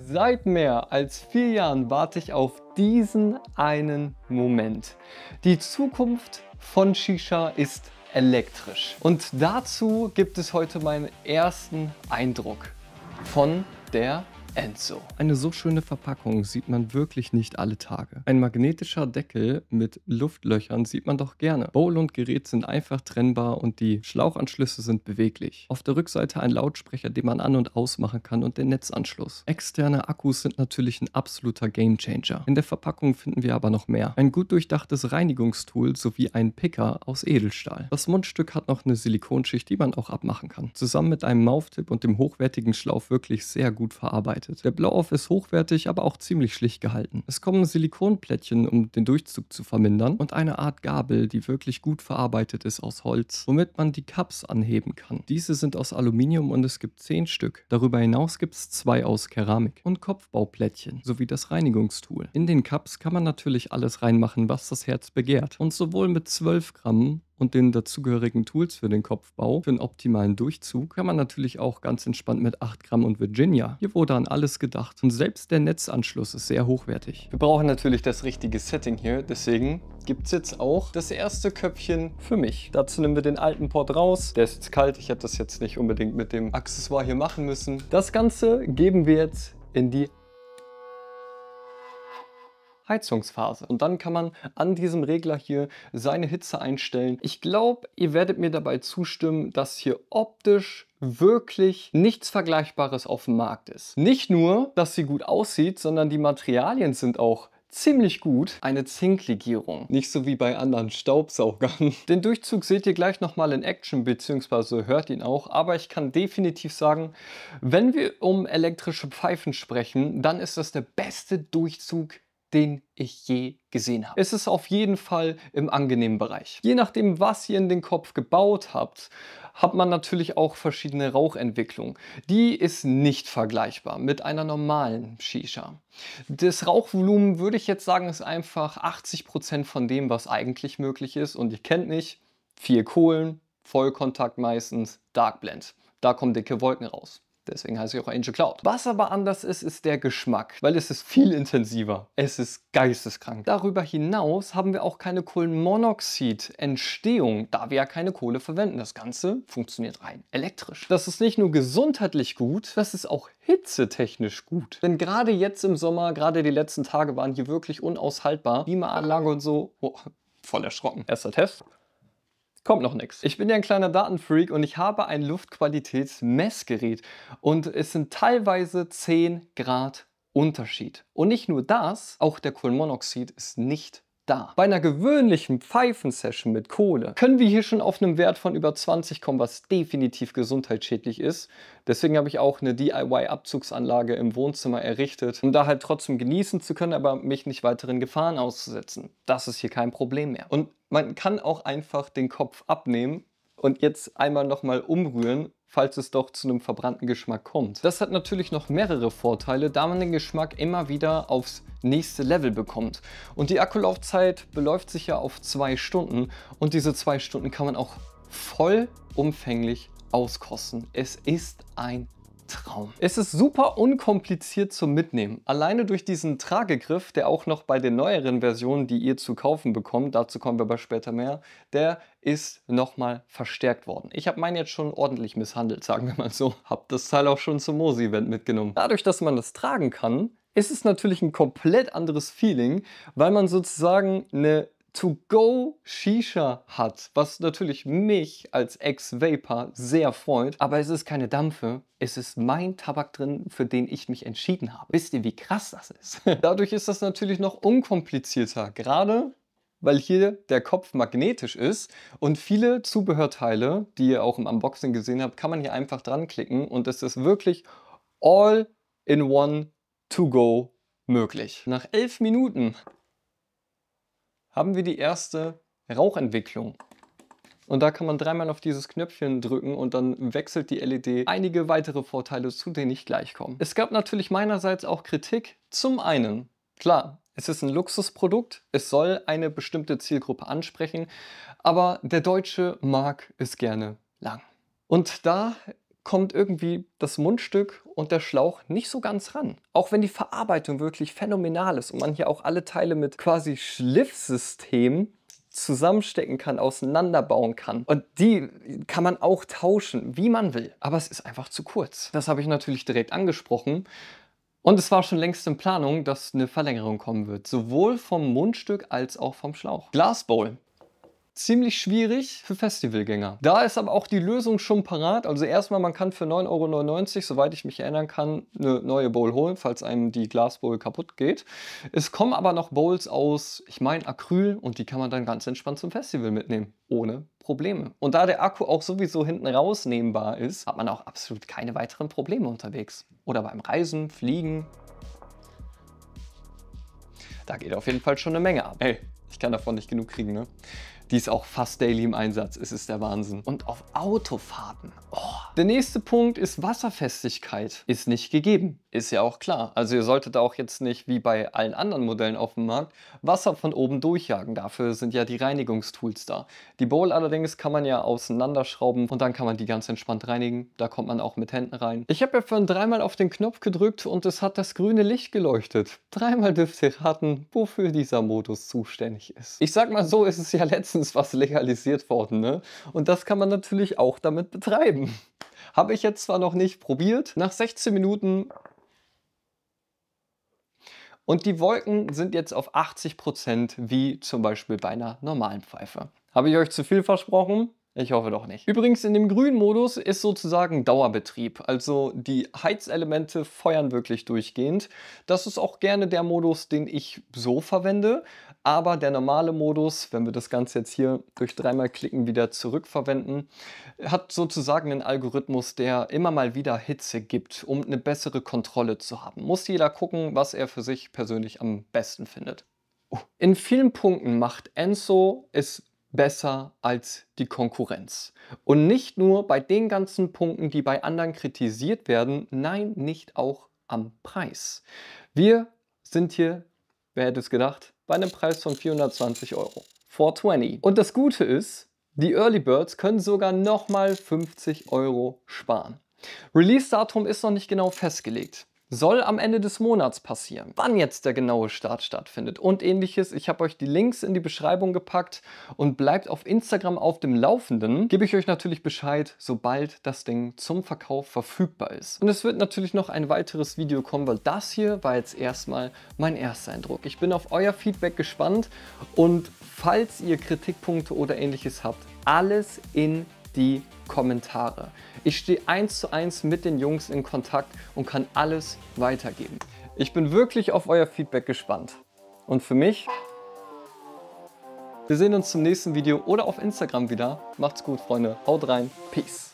Seit mehr als vier Jahren warte ich auf diesen einen Moment. Die Zukunft von Shisha ist elektrisch. Und dazu gibt es heute meinen ersten Eindruck von der Enzo. Eine so schöne Verpackung sieht man wirklich nicht alle Tage. Ein magnetischer Deckel mit Luftlöchern sieht man doch gerne. Bowl und Gerät sind einfach trennbar und die Schlauchanschlüsse sind beweglich. Auf der Rückseite ein Lautsprecher, den man an- und ausmachen kann und den Netzanschluss. Externe Akkus sind natürlich ein absoluter Gamechanger. In der Verpackung finden wir aber noch mehr. Ein gut durchdachtes Reinigungstool sowie ein Picker aus Edelstahl. Das Mundstück hat noch eine Silikonschicht, die man auch abmachen kann. Zusammen mit einem Mauftipp und dem hochwertigen Schlauch wirklich sehr gut verarbeitet gestaltet. Der Blow-Off ist hochwertig, aber auch ziemlich schlicht gehalten. Es kommen Silikonplättchen, um den Durchzug zu vermindern und eine Art Gabel, die wirklich gut verarbeitet ist aus Holz, womit man die Cups anheben kann. Diese sind aus Aluminium und es gibt 10 Stück. Darüber hinaus gibt es zwei aus Keramik und Kopfbauplättchen sowie das Reinigungstool. In den Cups kann man natürlich alles reinmachen, was das Herz begehrt. Und sowohl mit 12 Gramm und den dazugehörigen Tools für den Kopfbau für einen optimalen Durchzug kann man natürlich auch ganz entspannt mit 8 Gramm und Virginia. Hier wurde an alles gedacht und selbst der Netzanschluss ist sehr hochwertig. Wir brauchen natürlich das richtige Setting hier, deswegen gibt es jetzt auch das erste Köpfchen für mich. Dazu nehmen wir den alten Port raus. Der ist jetzt kalt, ich hätte das jetzt nicht unbedingt mit dem Accessoire hier machen müssen. Das Ganze geben wir jetzt in die Heizungsphase. Und dann kann man an diesem Regler hier seine Hitze einstellen. Ich glaube, ihr werdet mir dabei zustimmen, dass hier optisch wirklich nichts Vergleichbares auf dem Markt ist. Nicht nur, dass sie gut aussieht, sondern die Materialien sind auch ziemlich gut eine Zinklegierung. Nicht so wie bei anderen Staubsaugern. Den Durchzug seht ihr gleich nochmal in Action, beziehungsweise hört ihn auch. Aber ich kann definitiv sagen, wenn wir um elektrische Pfeifen sprechen, dann ist das der beste Durchzug, den ich je gesehen habe. Es ist auf jeden Fall im angenehmen Bereich. Je nachdem, was ihr in den Kopf gebaut habt, hat man natürlich auch verschiedene Rauchentwicklungen. Die ist nicht vergleichbar mit einer normalen Shisha. Das Rauchvolumen würde ich jetzt sagen, ist einfach 80% Prozent von dem, was eigentlich möglich ist. Und ihr kennt nicht, vier Kohlen, Vollkontakt meistens, Dark Blend. Da kommen dicke Wolken raus. Deswegen heiße ich auch Angel Cloud. Was aber anders ist, ist der Geschmack, weil es ist viel intensiver. Es ist geisteskrank. Darüber hinaus haben wir auch keine Kohlenmonoxid-Entstehung, da wir ja keine Kohle verwenden. Das Ganze funktioniert rein elektrisch. Das ist nicht nur gesundheitlich gut, das ist auch hitzetechnisch gut. Denn gerade jetzt im Sommer, gerade die letzten Tage waren hier wirklich unaushaltbar. Klimaanlage und so, oh, voll erschrocken. Erster Test kommt noch nichts. Ich bin ja ein kleiner Datenfreak und ich habe ein Luftqualitätsmessgerät und es sind teilweise 10 Grad Unterschied. Und nicht nur das, auch der Kohlenmonoxid ist nicht da. Bei einer gewöhnlichen Pfeifensession mit Kohle können wir hier schon auf einem Wert von über 20 kommen, was definitiv gesundheitsschädlich ist. Deswegen habe ich auch eine DIY-Abzugsanlage im Wohnzimmer errichtet, um da halt trotzdem genießen zu können, aber mich nicht weiteren Gefahren auszusetzen. Das ist hier kein Problem mehr. Und man kann auch einfach den Kopf abnehmen und jetzt einmal nochmal umrühren, falls es doch zu einem verbrannten Geschmack kommt. Das hat natürlich noch mehrere Vorteile, da man den Geschmack immer wieder aufs nächste Level bekommt. Und die Akkulaufzeit beläuft sich ja auf zwei Stunden und diese zwei Stunden kann man auch vollumfänglich auskosten. Es ist ein Traum. Es ist super unkompliziert zum Mitnehmen. Alleine durch diesen Tragegriff, der auch noch bei den neueren Versionen, die ihr zu kaufen bekommt, dazu kommen wir aber später mehr, der ist nochmal verstärkt worden. Ich habe meinen jetzt schon ordentlich misshandelt, sagen wir mal so. Hab das Teil auch schon zum Mosi-Event mitgenommen. Dadurch, dass man das tragen kann, ist es natürlich ein komplett anderes Feeling, weil man sozusagen eine To-Go Shisha hat, was natürlich mich als Ex-Vapor sehr freut, aber es ist keine Dampfe, es ist mein Tabak drin, für den ich mich entschieden habe. Wisst ihr, wie krass das ist? Dadurch ist das natürlich noch unkomplizierter, gerade weil hier der Kopf magnetisch ist und viele Zubehörteile, die ihr auch im Unboxing gesehen habt, kann man hier einfach dran klicken und es ist wirklich all in one to go möglich. Nach elf Minuten haben wir die erste Rauchentwicklung. Und da kann man dreimal auf dieses Knöpfchen drücken und dann wechselt die LED einige weitere Vorteile zu, denen ich gleich komme. Es gab natürlich meinerseits auch Kritik. Zum einen, klar, es ist ein Luxusprodukt, es soll eine bestimmte Zielgruppe ansprechen, aber der Deutsche mag es gerne lang. Und da kommt irgendwie das Mundstück und der Schlauch nicht so ganz ran. Auch wenn die Verarbeitung wirklich phänomenal ist und man hier auch alle Teile mit quasi Schliffsystem zusammenstecken kann, auseinanderbauen kann. Und die kann man auch tauschen, wie man will. Aber es ist einfach zu kurz. Das habe ich natürlich direkt angesprochen. Und es war schon längst in Planung, dass eine Verlängerung kommen wird. Sowohl vom Mundstück als auch vom Schlauch. Glass Bowl ziemlich schwierig für Festivalgänger. Da ist aber auch die Lösung schon parat. Also erstmal, man kann für 9,99 Euro, soweit ich mich erinnern kann, eine neue Bowl holen, falls einem die Glasbowl kaputt geht. Es kommen aber noch Bowls aus, ich meine Acryl und die kann man dann ganz entspannt zum Festival mitnehmen. Ohne Probleme. Und da der Akku auch sowieso hinten rausnehmbar ist, hat man auch absolut keine weiteren Probleme unterwegs. Oder beim Reisen, Fliegen. Da geht auf jeden Fall schon eine Menge ab. Ey, ich kann davon nicht genug kriegen, ne? Die ist auch fast daily im Einsatz. Es ist der Wahnsinn. Und auf Autofahrten. Oh. Der nächste Punkt ist Wasserfestigkeit. Ist nicht gegeben. Ist ja auch klar. Also ihr solltet auch jetzt nicht, wie bei allen anderen Modellen auf dem Markt, Wasser von oben durchjagen. Dafür sind ja die Reinigungstools da. Die Bowl allerdings kann man ja auseinanderschrauben und dann kann man die ganz entspannt reinigen. Da kommt man auch mit Händen rein. Ich habe ja vorhin dreimal auf den Knopf gedrückt und es hat das grüne Licht geleuchtet. Dreimal dürft ihr raten, wofür dieser Modus zuständig ist. Ich sag mal so, ist es ja letztendlich letztens was legalisiert worden. Ne? Und das kann man natürlich auch damit betreiben. Habe ich jetzt zwar noch nicht probiert. Nach 16 Minuten und die Wolken sind jetzt auf 80%, Prozent wie zum Beispiel bei einer normalen Pfeife. Habe ich euch zu viel versprochen? Ich hoffe doch nicht. Übrigens, in dem grünen Modus ist sozusagen Dauerbetrieb. Also die Heizelemente feuern wirklich durchgehend. Das ist auch gerne der Modus, den ich so verwende. Aber der normale Modus, wenn wir das Ganze jetzt hier durch dreimal klicken wieder zurückverwenden, hat sozusagen einen Algorithmus, der immer mal wieder Hitze gibt, um eine bessere Kontrolle zu haben. Muss jeder gucken, was er für sich persönlich am besten findet. In vielen Punkten macht Enzo es besser als die Konkurrenz. Und nicht nur bei den ganzen Punkten, die bei anderen kritisiert werden, nein, nicht auch am Preis. Wir sind hier, wer hätte es gedacht, bei einem Preis von 420 Euro. 420. Und das Gute ist, die Early Birds können sogar nochmal 50 Euro sparen. Release-Datum ist noch nicht genau festgelegt soll am Ende des Monats passieren. Wann jetzt der genaue Start stattfindet und ähnliches, ich habe euch die Links in die Beschreibung gepackt und bleibt auf Instagram auf dem Laufenden, gebe ich euch natürlich Bescheid, sobald das Ding zum Verkauf verfügbar ist. Und es wird natürlich noch ein weiteres Video kommen, weil das hier war jetzt erstmal mein Ersteindruck. Ich bin auf euer Feedback gespannt und falls ihr Kritikpunkte oder ähnliches habt, alles in die Kommentare. Ich stehe eins zu eins mit den Jungs in Kontakt und kann alles weitergeben. Ich bin wirklich auf euer Feedback gespannt. Und für mich, wir sehen uns zum nächsten Video oder auf Instagram wieder. Macht's gut, Freunde. Haut rein. Peace.